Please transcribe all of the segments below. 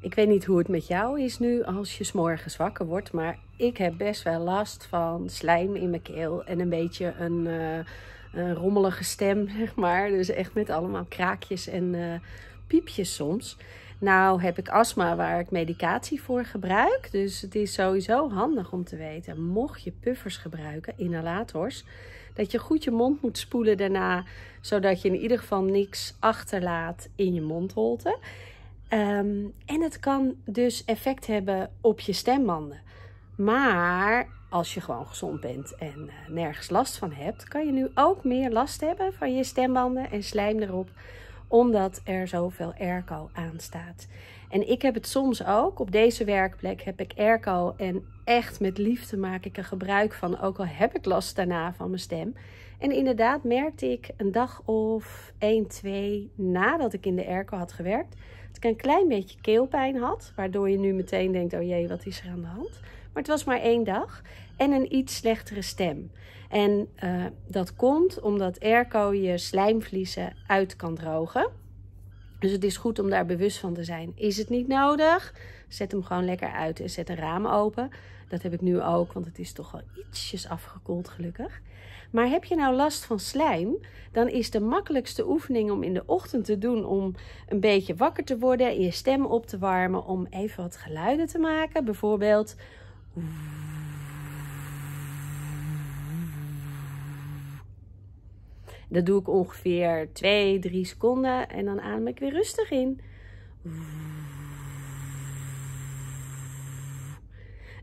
Ik weet niet hoe het met jou is nu als je s'morgens wakker wordt, maar ik heb best wel last van slijm in mijn keel en een beetje een, uh, een rommelige stem, zeg maar. Dus echt met allemaal kraakjes en eh, piepjes soms. Nou heb ik astma waar ik medicatie voor gebruik, dus het is sowieso handig om te weten, mocht je puffers gebruiken, inhalators, dat je goed je mond moet spoelen daarna, zodat je in ieder geval niks achterlaat in je mondholte. Ehm, en het kan dus effect hebben op je stembanden. Maar als je gewoon gezond bent en eh, nergens last van hebt, kan je nu ook meer last hebben van je stembanden en slijm erop omdat er zoveel airco aan staat. En ik heb het soms ook, op deze werkplek heb ik airco en echt met liefde maak ik er gebruik van, ook al heb ik last daarna van mijn stem. En inderdaad merkte ik een dag of 1, 2 nadat ik in de airco had gewerkt, dat ik een klein beetje keelpijn had, waardoor je nu meteen denkt, oh jee, wat is er aan de hand? Maar het was maar één dag. En een iets slechtere stem. En eh, dat komt omdat airco je slijmvliezen uit kan drogen. Dus het is goed om daar bewust van te zijn. Is het niet nodig? Zet hem gewoon lekker uit en zet een raam open. Dat heb ik nu ook, want het is toch wel ietsjes afgekoeld gelukkig. Maar heb je nou last van slijm, dan is de makkelijkste oefening om in de ochtend te doen om een beetje wakker te worden, je stem op te warmen, om even wat geluiden te maken. Bijvoorbeeld dat doe ik ongeveer 2, 3 seconden en dan adem ik weer rustig in.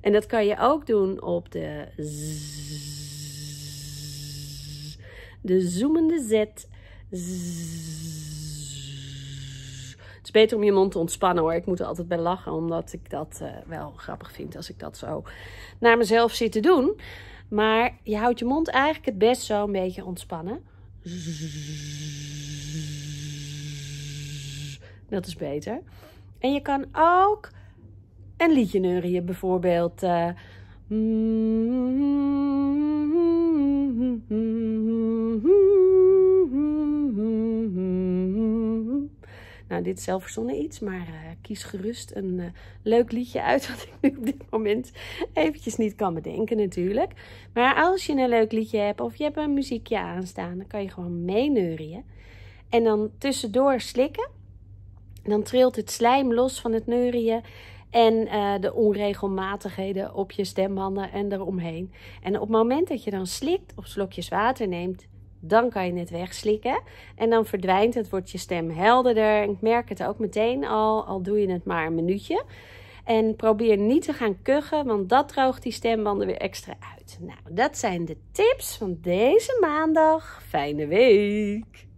En dat kan je ook doen op de de zoemende zet. Het is beter om je mond te ontspannen hoor. Ik moet er altijd bij lachen, omdat ik dat eh, wel grappig vind als ik dat zo naar mezelf zit te doen. Maar je houdt je mond eigenlijk het best zo een beetje ontspannen. Dat is beter. En je kan ook een liedje neurien, bijvoorbeeld. Eh, mm, Nou, dit is zelfverzonnen iets, maar eh, kies gerust een eh, leuk liedje uit wat ik nu op dit moment eventjes niet kan bedenken natuurlijk. Maar als je een leuk liedje hebt of je hebt een muziekje aanstaan, dan kan je gewoon meeneurien. En dan tussendoor slikken. Dan trilt het slijm los van het neurien en eh, de onregelmatigheden op je stembanden en eromheen. En op het moment dat je dan slikt of slokjes water neemt, dan kan je het wegslikken. En dan verdwijnt het, wordt je stem helderder. ik merk het ook meteen al, al doe je het maar een minuutje. En probeer niet te gaan kuchen, want dat droogt die stembanden weer extra uit. Nou, dat zijn de tips van deze maandag. Fijne week!